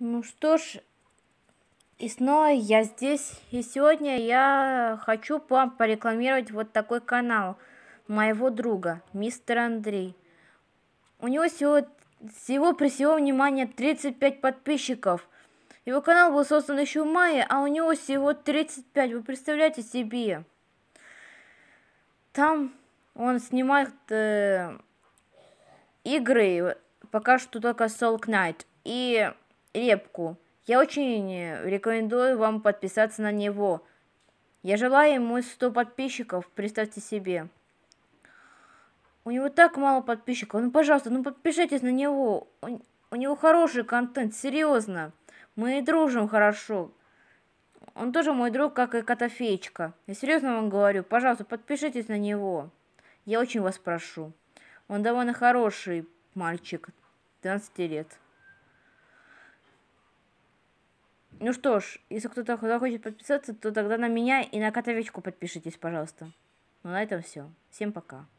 Ну что ж, и снова я здесь, и сегодня я хочу вам порекламировать вот такой канал моего друга, мистер Андрей. У него всего, всего при всего внимания 35 подписчиков. Его канал был создан еще в мае, а у него всего 35, вы представляете себе? Там он снимает э, игры, пока что только Soul Knight. И репку. Я очень рекомендую вам подписаться на него. Я желаю ему 100 подписчиков, представьте себе. У него так мало подписчиков. Ну, пожалуйста, ну подпишитесь на него. У, у него хороший контент, серьезно. Мы и дружим хорошо. Он тоже мой друг, как и Котофеечка. Я серьезно вам говорю, пожалуйста, подпишитесь на него. Я очень вас прошу. Он довольно хороший мальчик, 12 лет. Ну что ж, если кто-то захочет подписаться, то тогда на меня и на Котовечку подпишитесь, пожалуйста. Ну на этом все. Всем пока.